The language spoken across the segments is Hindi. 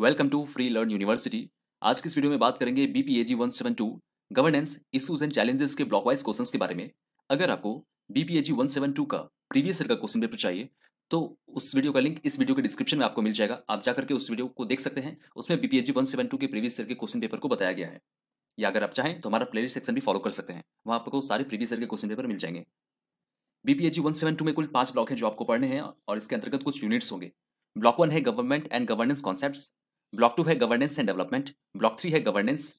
Welcome to free learn university आज की इस वीडियो में बात करेंगे BPAG 172 governance issues and challenges के ब्लॉक वाइज क्वेश्चंस के बारे में अगर आपको बीपीएजी 172 का प्रीवियस ईयर का क्वेश्चन पेपर चाहिए तो उस वीडियो का लिंक इस वीडियो के डिस्क्रिप्शन में आपको मिल जाएगा आप जाकर के उस वीडियो को देख सकते हैं उसमें बीपीएजी वन के प्रीवियस ईयर के क्वेश्चन पेपर को बताया गया है या अगर आप चाहें तो हमारा प्लेलिस्ट सेक्शन भी फॉलो कर सकते हैं वहाँ आपको सारे प्रीवियस ईयर के क्वेश्चन पेपर मिल जाएंगे बीपीएजी वन में कुल पांच ब्लॉक हैं जो आपको पढ़ने हैं और इसके अंतर्गत कुछ यूनिट्स होंगे ब्लॉक वन है government and governance concepts block two है governance and development block three है governance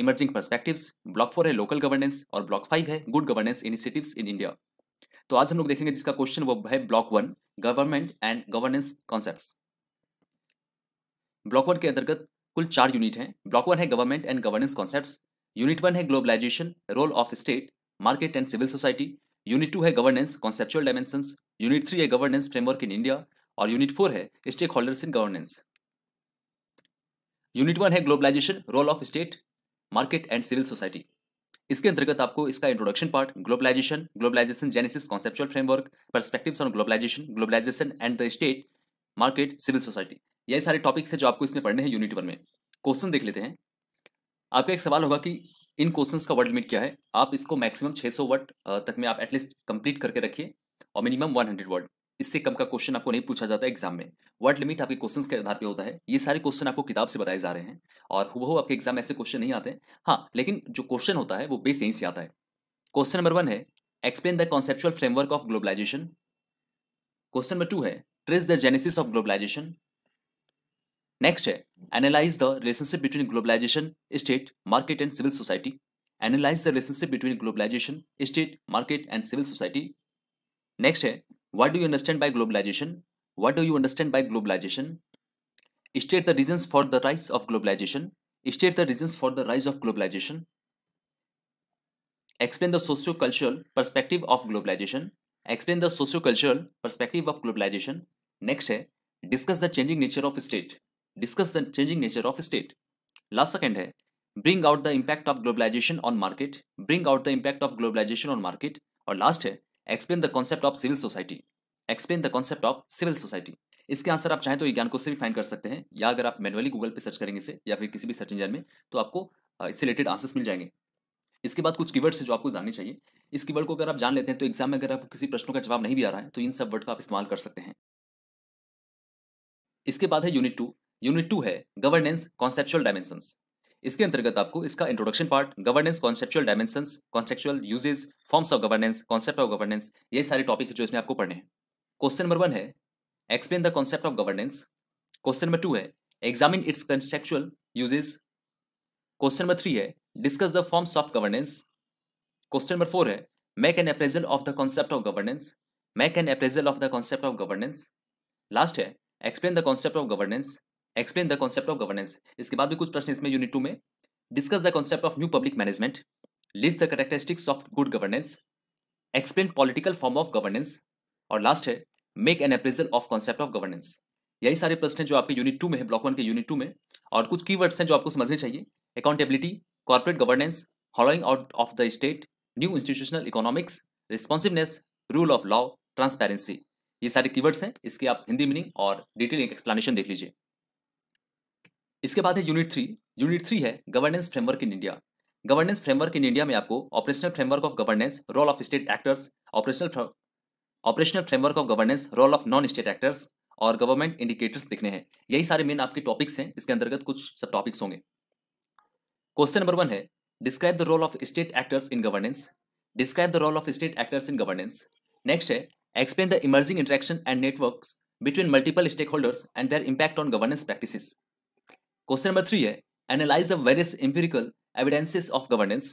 emerging perspective block four है लोकल गवर्नेंस और ब्लॉक फाइव है good governance initiative in India तो आज हम लोग देखेंगे जिसका क्वेश्चन वो है block one government and governance concept block one के अंतर्गत कुल चार यूनिट हैं ब्लॉक वन है government and governance concept unit one है globalisation role of state market and civil society unit two है governance conceptual dimension unit three है गवर्नेंस फ्रेमवर्क इन इंडिया और यूनिट फोर है stakeholders in governance unit one है globalisation role of state market and civil society इसके अंतर्गत आपको इसका introduction part globalisation globalisation genesis conceptual framework perspective on globalisation globalisation and the state market civil society ये सारे टॉपिक्स हैं जो आपको इसमें पढ़ने हैं यूनिट वन में क्वेश्चन देख लेते हैं आपका एक सवाल होगा कि इन क्वेश्चंस का वर्ड लिमिट क्या है आप इसको मैक्सिमम 600 वर्ड तक में आप एटलीस्ट कंप्लीट करके रखिए और मिनिमम 100 वर्ड इससे कम का क्वेश्चन आपको नहीं पूछा जाता एग्जाम में वर्ड लिमिट आपके क्वेश्चंस के आधार पे होता है ये सारे क्वेश्चन आपको किताब से बताए जा रहे हैं और हुबहू आपके एग्जाम में ऐसे क्वेश्चन नहीं आते हाँ लेकिन जो क्वेश्चन होता है वो बेस यहीं से आता है क्वेश्चन नंबर वन है explain the conceptual framework of globalisation question number two है trace the genesis of globalisation next है analyse the relationship between globalisation state market and civil society analyse the relationship between globalisation state market and civil society next है What do you understand by globalization? What do you understand by globalization? State the reasons for the rise of globalization. State the reasons for the rise of globalization. Explain the socio-cultural perspective of globalization. Explain the socio-cultural perspective of globalization. Next discuss the changing nature of state. Discuss the changing nature of state. Last second, bring out the impact of globalization on market. Bring out the impact of globalization on market. Or last, explain the concept of civil society explain the concept of civil society इसके आंसर आप चाहें तो ज्ञान को से भी फाइंड कर सकते हैं या अगर आप मैनुअली गूगल पे सर्च करेंगे इसे या फिर किसी भी सर्च इंजन में तो आपको इससे रिलेटेड आंसर्स मिल जाएंगे इसके बाद कुछ कीवर्ड्स है जो आपको जानने चाहिए इस कीवर्ड को अगर आप जान लेते हैं तो एग्जाम में अगर आपको किसी प्रश्नों का जवाब नहीं भी आ रहा है तो इन सब वर्ड का आप इस्तेमाल कर सकते हैं इसके बाद है यूनिट टू यूनिट टू है गवर्नेंस कॉन्सेप्चुअल डायमेंशंस इसके अंतर्गत आपको इसका introduction part governance conceptual dimension conceptual usages forms of governance concept of governance ये सारे टॉपिक जो इसमें आपको पढ़ने हैं क्वेश्चन नंबर वन है explain the concept of governance question number two है examine its conceptual usages question number three है discuss the forms of governance question number four है make an appraisal of the concept of governance make an appraisal of the concept of governance last है explain the concept of governance explain the concept of governance इसके बाद भी कुछ प्रश्न इसमें यूनिट टू में discuss the concept of new public management list the characteristics of good governance explain political form of governance और लास्ट है make an appraisal of concept of governance यही सारे प्रश्न जो आपके यूनिट टू में है ब्लॉक वन के यूनिट टू में और कुछ की हैं जो आपको समझने चाहिए accountability corporate governance hollowing out of the state new institutional economics responsiveness rule of law transparency ये सारे कीवर्ड्स हैं इसके आप हिंदी मीनिंग और डिटेल एक्सप्लेनेशन देख लीजिए इसके बाद है यूनिट थ्री यूनिट थ्री है governance framework in India governance framework in India में आपको operational framework of governance role of state actors operational operational framework of governance role of non state actors और गवर्नमेंट इंडिकेटर्स दिखने हैं यही सारे मेन आपके टॉपिक्स हैं इसके अंतर्गत कुछ सब टॉपिक्स होंगे क्वेश्चन नंबर वन है describe the role of state actors in governance describe the role of state actors in governance next है explain the emerging interaction and network between multiple stakeholders and their impact on governance practice Question number three है eh? analyze the various empirical evidences of governance.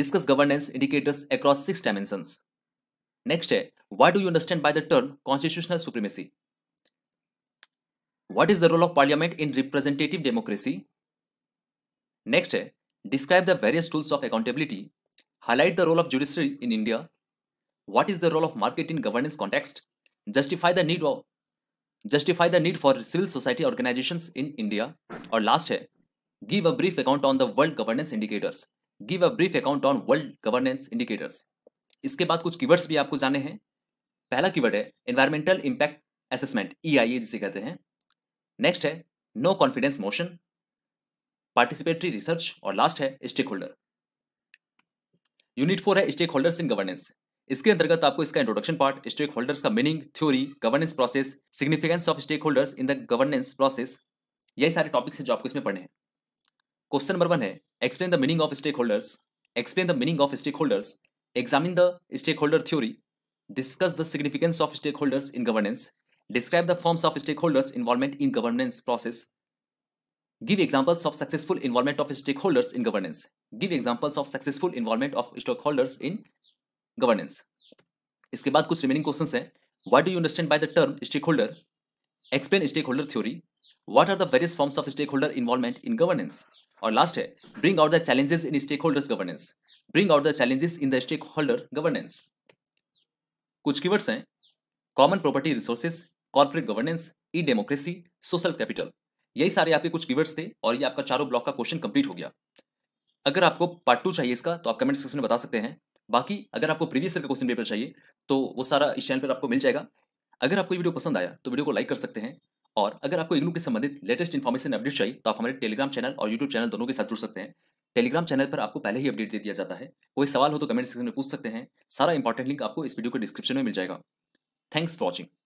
Discuss governance indicators across six dimensions. Next है eh? what do you understand by the term constitutional supremacy? What is the role of parliament in representative democracy? Next है eh? describe the various tools of accountability. Highlight the role of judiciary in India. What is the role of market in governance context? Justify the need of justify the need for civil society organisation in India और लास्ट है give a brief account on the world governance indicators give a brief account on world governance indicators इसके बाद कुछ कीवर्ड्स भी आपको जाने हैं पहला कीवर्ड है environmental impact assessment E I A जिसे कहते हैं नेक्स्ट है no confidence motion participatory research और लास्ट है स्टेक होल्डर यूनिट फोर है स्टेक होल्डर्स इन गवर्नेंस इसके अंतर्गत आपको इसका इंट्रोडक्शन पार्ट स्टेक होल्डर्स का meaning theory governance process significance of stakeholders in the governance process यही सारे टॉपिक्स हैं जो आपको इसमें पढ़ने हैं क्वेश्चन नंबर वन है explain the meaning of stakeholders explain the meaning of stakeholders examine the stakeholder theory discuss the significance of stakeholders in governance describe the forms of stakeholders involvement in governance process give of successful involvement of stakeholders in governance give examples of successful involvement of stakeholders in governance इसके बाद कुछ रिमेनिंग क्वेश्चन हैं what do you understand by the term stakeholder explain stakeholder theory what are the various forms of stakeholder involvement in governance और लास्ट है bring out the challenges in stakeholders governance bring out the challenges in the stakeholder governance कुछ कीवर्ड्स हैं common property resources corporate governance E democracy social capital यही सारे आपके कुछ कीवर्ड्स थे और ये आपका चारों ब्लॉक का क्वेश्चन कंप्लीट हो गया अगर आपको पार्ट टू चाहिए इसका तो आप कमेंट सेक्शन में बता सकते हैं बाकी अगर आपको प्रीवियस ईयर का क्वेश्चन पेपर चाहिए तो वो सारा इस चैनल पर आपको मिल जाएगा अगर आपको ये वीडियो पसंद आया तो वीडियो को लाइक कर सकते हैं और अगर आपको इग्नू के संबंधित लेटेस्ट इन्फॉर्मेशन अपडेट चाहिए तो आप हमारे टेलीग्राम चैनल और यूट्यूब चैनल दोनों के साथ जुड़ सकते हैं टेलीग्राम चैनल पर आपको पहले ही अपडेट दे दिया जाता है कोई सवाल हो तो कमेंट सेक्शन में पूछ सकते हैं सारा इंपॉर्टेंट लिंक आपको इस वीडियो के डिस्क्रिप्शन में मिल जाएगा थैंक्स फॉर वॉचिंग